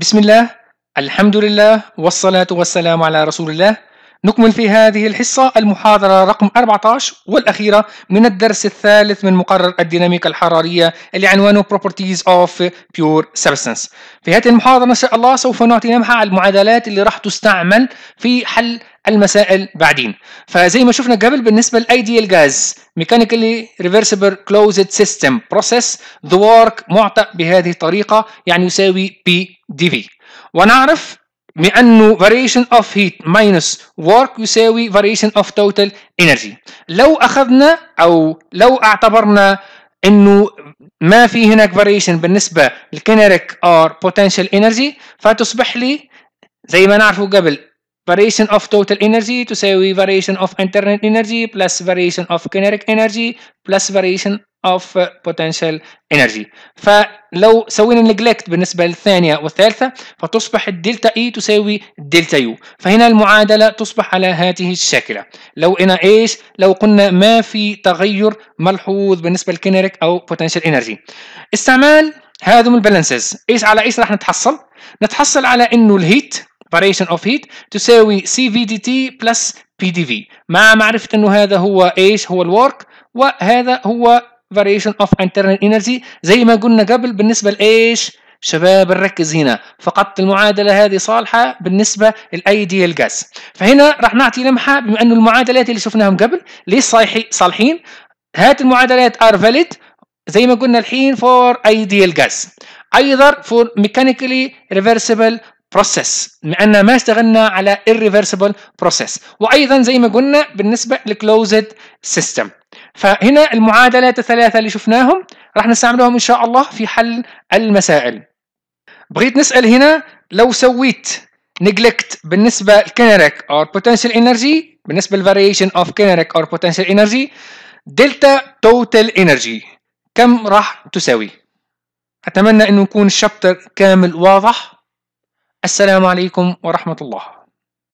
بسم الله الحمد لله والصلاة والسلام على رسول الله نكمل في هذه الحصة المحاضرة رقم 14 والأخيرة من الدرس الثالث من مقرر الديناميكا الحرارية اللي عنوانه Properties of Pure Substance في هذه المحاضرة إن شاء الله سوف نعطي نمحة على المعادلات اللي راح تستعمل في حل المسائل بعدين فزي ما شفنا قبل بالنسبه لايديال جاز ميكانيكالي Reversible كلوزد سيستم بروسيس ذا ورك معطى بهذه الطريقه يعني يساوي بي دي في ونعرف بانه variation of heat minus work يساوي variation of total energy لو اخذنا او لو اعتبرنا انه ما في هناك variation بالنسبه للكينيريك or potential energy فتصبح لي زي ما نعرفه قبل variation of total energy تساوي variation of internal energy plus variation of kinetic energy plus variation of potential energy فلو سوينا نجلكت بالنسبه للثانيه والثالثه فتصبح الدلتا اي e تساوي دلتا يو فهنا المعادله تصبح على هذه الشاكله لو انا ايش لو قلنا ما في تغير ملحوظ بالنسبه للكينيريك او potential energy استعمال هذم البالانسز ايش على ايش راح نتحصل نتحصل على انه الهيت variation of heat تساوي CVDT plus PdV مع معرفة أنه هذا هو إيش هو الورك وهذا هو variation of internal energy زي ما قلنا قبل بالنسبه لايش شباب نركز هنا فقط المعادله هذه صالحه بالنسبه لاي دي الجاز فهنا راح نعطي لمحه بما انه المعادلات اللي شفناهم قبل ليش صالحين هات المعادلات ار فاليد زي ما قلنا الحين فور اي دي الجاز ايضا فور ميكانيكالي ريفرسبل بروسيس لان ما اشتغلنا على irreversible بروسيس وايضا زي ما قلنا بالنسبه لclosed system فهنا المعادلات الثلاثة اللي شفناهم راح نستعملهم إن شاء الله في حل المسائل بغيت نسأل هنا لو سويت neglect بالنسبة kinetic or potential energy بالنسبة variation of kinetic or potential energy دلتا total energy كم راح تساوي أتمنى أنه يكون الشابتر كامل واضح السلام عليكم ورحمة الله